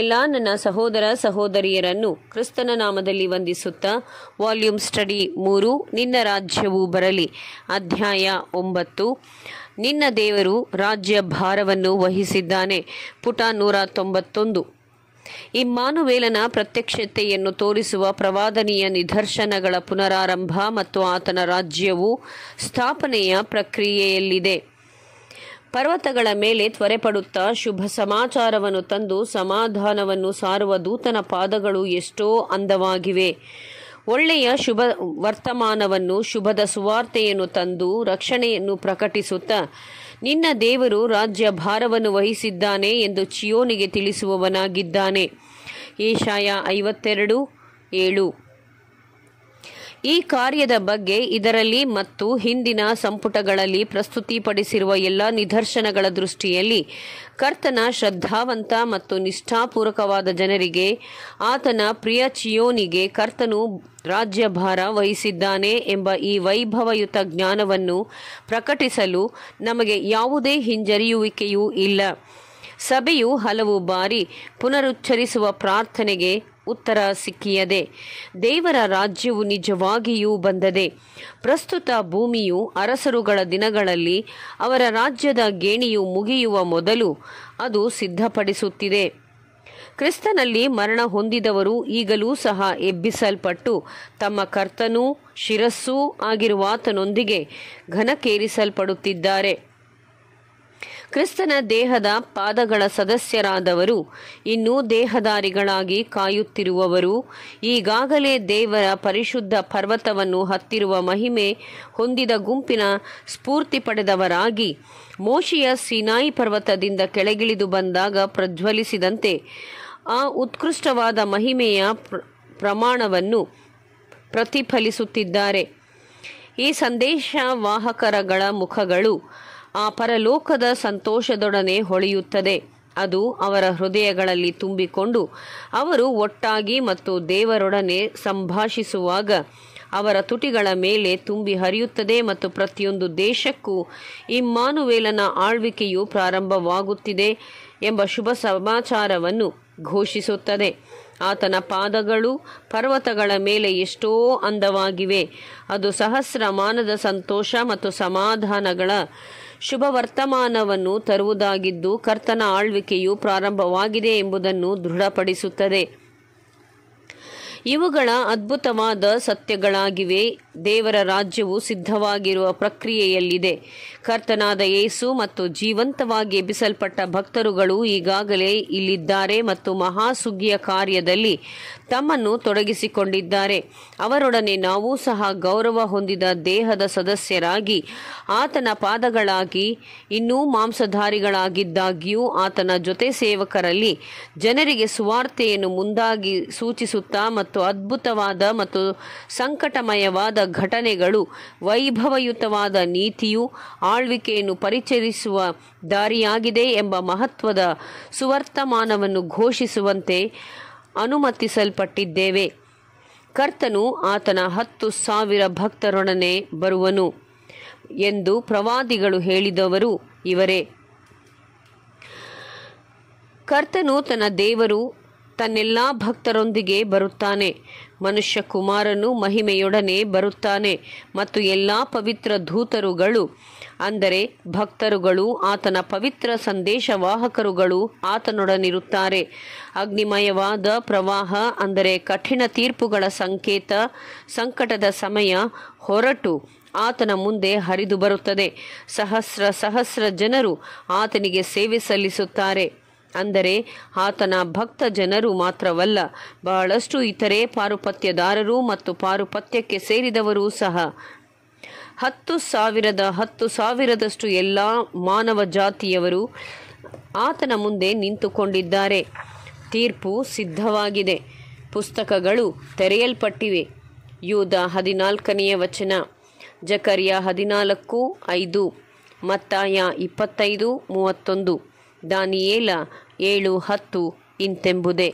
ಎಲ್ಲ ನನ್ನ ಸಹೋದರ ಸಹೋದರಿಯರನ್ನು ಕ್ರಿಸ್ತನ ನಾಮದಲ್ಲಿ ವಂದಿಸುತ್ತಾ ವಾಲ್ಯೂಮ್ ಸ್ಟಡಿ ಮೂರು ನಿನ್ನ ರಾಜ್ಯವು ಬರಲಿ ಅಧ್ಯಾಯ ಒಂಬತ್ತು ನಿನ್ನ ದೇವರು ರಾಜ್ಯ ಭಾರವನ್ನು ವಹಿಸಿದ್ದಾನೆ ಪುಟ ನೂರ ತೊಂಬತ್ತೊಂದು ಇಮ್ಮಾನುವೇಲನ ಪ್ರತ್ಯಕ್ಷತೆಯನ್ನು ತೋರಿಸುವ ಪ್ರವಾದನೀಯ ನಿದರ್ಶನಗಳ ಪುನರಾರಂಭ ಮತ್ತು ಆತನ ರಾಜ್ಯವು ಸ್ಥಾಪನೆಯ ಪ್ರಕ್ರಿಯೆಯಲ್ಲಿದೆ ಪರ್ವತಗಳ ಮೇಲೆ ತ್ವರೆಪಡುತ್ತಾ ಶುಭ ಸಮಾಚಾರವನ್ನು ತಂದು ಸಮಾಧಾನವನ್ನು ಸಾರುವ ದೂತನ ಪಾದಗಳು ಎಷ್ಟೋ ಅಂದವಾಗಿವೆ ಒಳ್ಳೆಯ ಶುಭ ವರ್ತಮಾನವನ್ನು ಶುಭದ ಸುವಾರ್ತೆಯನ್ನು ತಂದು ರಕ್ಷಣೆಯನ್ನು ಪ್ರಕಟಿಸುತ್ತಾ ನಿನ್ನ ದೇವರು ರಾಜ್ಯ ಭಾರವನ್ನು ವಹಿಸಿದ್ದಾನೆ ಎಂದು ಚಿಯೋನಿಗೆ ತಿಳಿಸುವವನಾಗಿದ್ದಾನೆ ಏಷಾಯ ಐವತ್ತೆರಡು ಏಳು ಈ ಕಾರ್ಯದ ಬಗ್ಗೆ ಇದರಲ್ಲಿ ಮತ್ತು ಹಿಂದಿನ ಸಂಪುಟಗಳಲ್ಲಿ ಪ್ರಸ್ತುತಿಪಡಿಸಿರುವ ಎಲ್ಲ ನಿದರ್ಶನಗಳ ದೃಷ್ಟಿಯಲ್ಲಿ ಕರ್ತನ ಶ್ರದ್ಧಾವಂತ ಮತ್ತು ನಿಷ್ಠಾಪೂರ್ವಕವಾದ ಜನರಿಗೆ ಆತನ ಪ್ರಿಯ ಚಿಯೋನಿಗೆ ಕರ್ತನು ರಾಜ್ಯಭಾರ ವಹಿಸಿದ್ದಾನೆ ಎಂಬ ಈ ವೈಭವಯುತ ಜ್ಞಾನವನ್ನು ಪ್ರಕಟಿಸಲು ನಮಗೆ ಯಾವುದೇ ಹಿಂಜರಿಯುವಿಕೆಯೂ ಇಲ್ಲ ಸಭೆಯು ಹಲವು ಬಾರಿ ಪುನರುಚ್ಚರಿಸುವ ಪ್ರಾರ್ಥನೆಗೆ ಉತ್ತರ ಸಿಕ್ಕಿಯದೆ ದೇವರ ರಾಜ್ಯವು ನಿಜವಾಗಿಯೂ ಬಂದದೆ ಪ್ರಸ್ತುತ ಭೂಮಿಯು ಅರಸರುಗಳ ದಿನಗಳಲ್ಲಿ ಅವರ ರಾಜ್ಯದ ಗೇಣಿಯು ಮುಗಿಯುವ ಮೊದಲು ಅದು ಸಿದ್ಧಪಡಿಸುತ್ತಿದೆ ಕ್ರಿಸ್ತನಲ್ಲಿ ಮರಣ ಹೊಂದಿದವರು ಈಗಲೂ ಸಹ ಎಬ್ಬಿಸಲ್ಪಟ್ಟು ತಮ್ಮ ಕರ್ತನೂ ಶಿರಸ್ಸೂ ಆತನೊಂದಿಗೆ ಘನಕೇರಿಸಲ್ಪಡುತ್ತಿದ್ದಾರೆ ಕ್ರಿಸ್ತನ ದೇಹದ ಪಾದಗಳ ಸದಸ್ಯರಾದವರು ಇನ್ನೂ ದೇಹದಾರಿಗಳಾಗಿ ಕಾಯುತ್ತಿರುವವರು ಈಗಾಗಲೇ ದೇವರ ಪರಿಶುದ್ಧ ಪರ್ವತವನ್ನು ಹತ್ತಿರುವ ಮಹಿಮೆ ಹೊಂದಿದ ಗುಂಪಿನ ಸ್ಫೂರ್ತಿ ಪಡೆದವರಾಗಿ ಮೋಶಿಯ ಸಿನಾಯಿ ಪರ್ವತದಿಂದ ಕೆಳಗಿಳಿದು ಬಂದಾಗ ಪ್ರಜ್ವಲಿಸಿದಂತೆ ಆ ಉತ್ಕೃಷ್ಟವಾದ ಮಹಿಮೆಯ ಪ್ರಮಾಣವನ್ನು ಪ್ರತಿಫಲಿಸುತ್ತಿದ್ದಾರೆ ಈ ಸಂದೇಶ ವಾಹಕರಗಳ ಮುಖಗಳು ಆ ಪರಲೋಕದ ಸಂತೋಷದೊಡನೆ ಹೊಳೆಯುತ್ತದೆ ಅದು ಅವರ ಹೃದಯಗಳಲ್ಲಿ ತುಂಬಿಕೊಂಡು ಅವರು ಒಟ್ಟಾಗಿ ಮತ್ತು ದೇವರೊಡನೆ ಸಂಭಾಷಿಸುವಾಗ ಅವರ ತುಟಿಗಳ ಮೇಲೆ ತುಂಬಿ ಹರಿಯುತ್ತದೆ ಮತ್ತು ಪ್ರತಿಯೊಂದು ದೇಶಕ್ಕೂ ಇಮ್ಮಾನುವೇಲನ ಆಳ್ವಿಕೆಯು ಪ್ರಾರಂಭವಾಗುತ್ತಿದೆ ಎಂಬ ಶುಭ ಸಮಾಚಾರವನ್ನು ಘೋಷಿಸುತ್ತದೆ ಆತನ ಪಾದಗಳು ಪರ್ವತಗಳ ಮೇಲೆ ಎಷ್ಟೋ ಅಂದವಾಗಿವೆ ಅದು ಸಹಸ್ರಮಾನದ ಸಂತೋಷ ಮತ್ತು ಸಮಾಧಾನಗಳ ಶುಭ ವರ್ತಮಾನವನ್ನು ತರುವುದಾಗಿದ್ದು ಕರ್ತನ ಆಳ್ವಿಕೆಯು ಪ್ರಾರಂಭವಾಗಿದೆ ಎಂಬುದನ್ನು ದೃಢಪಡಿಸುತ್ತದೆ ಇವುಗಳ ಅದ್ಭುತವಾದ ಸತ್ಯಗಳಾಗಿವೆ ದೇವರ ರಾಜ್ಯವು ಸಿದ್ಧವಾಗಿರುವ ಪ್ರಕ್ರಿಯೆಯಲ್ಲಿದೆ ಕರ್ತನಾದ ಯೇಸು ಮತ್ತು ಜೀವಂತವಾಗಿ ಎಬ್ಬಿಸಲ್ಪಟ್ಟ ಭಕ್ತರುಗಳು ಈಗಾಗಲೇ ಇಲ್ಲಿದ್ದಾರೆ ಮತ್ತು ಮಹಾಸುಗ್ಗಿಯ ಕಾರ್ಯದಲ್ಲಿ ತಮ್ಮನ್ನು ತೊಡಗಿಸಿಕೊಂಡಿದ್ದಾರೆ ಅವರೊಡನೆ ನಾವೂ ಸಹ ಗೌರವ ಹೊಂದಿದ ದೇಹದ ಸದಸ್ಯರಾಗಿ ಆತನ ಪಾದಗಳಾಗಿ ಇನ್ನೂ ಮಾಂಸಧಾರಿಗಳಾಗಿದ್ದಾಗಿಯೂ ಆತನ ಜೊತೆ ಸೇವಕರಲ್ಲಿ ಜನರಿಗೆ ಸುವಾರ್ತೆಯನ್ನು ಮುಂದಾಗಿ ಸೂಚಿಸುತ್ತಾ ಮತ್ತು ಅದ್ಭುತವಾದ ಮತ್ತು ಸಂಕಟಮಯವಾದ ಘಟನೆಗಳು ವೈಭವಯುತವಾದ ನೀತಿಯು ಆಳ್ವಿಕೆಯನ್ನು ಪರಿಚರಿಸುವ ದಾರಿಯಾಗಿದೆ ಎಂಬ ಮಹತ್ವದ ಸುವರ್ತಮಾನವನ್ನು ಘೋಷಿಸುವಂತೆ ಅನುಮತಿಸಲ್ಪಟ್ಟಿದ್ದೇವೆ ಕರ್ತನು ಆತನ ಹತ್ತು ಸಾವಿರ ಭಕ್ತರೊಡನೆ ಬರುವನು ಎಂದು ಪ್ರವಾದಿಗಳು ಹೇಳಿದವರು ಇವರೇ ಕರ್ತನು ತನ್ನ ದೇವರು ತನ್ನೆಲ್ಲ ಭಕ್ತರೊಂದಿಗೆ ಬರುತ್ತಾನೆ ಮನುಷ್ಯ ಕುಮಾರನು ಮಹಿಮೆಯೊಡನೆ ಬರುತ್ತಾನೆ ಮತ್ತು ಎಲ್ಲ ಪವಿತ್ರ ಧೂತರುಗಳು ಅಂದರೆ ಭಕ್ತರುಗಳು ಆತನ ಪವಿತ್ರ ಸಂದೇಶವಾಹಕರುಗಳು ಆತನೊಡನಿರುತ್ತಾರೆ ಅಗ್ನಿಮಯವಾದ ಪ್ರವಾಹ ಅಂದರೆ ಕಠಿಣ ತೀರ್ಪುಗಳ ಸಂಕೇತ ಸಂಕಟದ ಸಮಯ ಹೊರಟು ಆತನ ಮುಂದೆ ಹರಿದು ಬರುತ್ತದೆ ಸಹಸ್ರ ಸಹಸ್ರ ಜನರು ಆತನಿಗೆ ಸೇವೆ ಸಲ್ಲಿಸುತ್ತಾರೆ ಅಂದರೆ ಆತನ ಭಕ್ತ ಜನರು ಮಾತ್ರವಲ್ಲ ಬಹಳಷ್ಟು ಇತರೆ ಪಾರುಪತ್ಯದಾರರು ಮತ್ತು ಪಾರುಪತ್ಯಕ್ಕೆ ಸೇರಿದವರೂ ಸಹ ಹತ್ತು ಸಾವಿರದ ಹತ್ತು ಸಾವಿರದಷ್ಟು ಎಲ್ಲ ಮಾನವ ಜಾತಿಯವರು ಆತನ ಮುಂದೆ ನಿಂತುಕೊಂಡಿದ್ದಾರೆ ತೀರ್ಪು ಸಿದ್ಧವಾಗಿದೆ ಪುಸ್ತಕಗಳು ತೆರೆಯಲ್ಪಟ್ಟಿವೆ ಯೂದ ಹದಿನಾಲ್ಕನೆಯ ವಚನ ಜಕರಿಯ ಹದಿನಾಲ್ಕು ಐದು ಮತ್ತಾಯ ಇಪ್ಪತ್ತೈದು ಮೂವತ್ತೊಂದು ದಾನಿಯೇಲ ಏಳು ಹತ್ತು ಇಂತೆಂಬುದೇ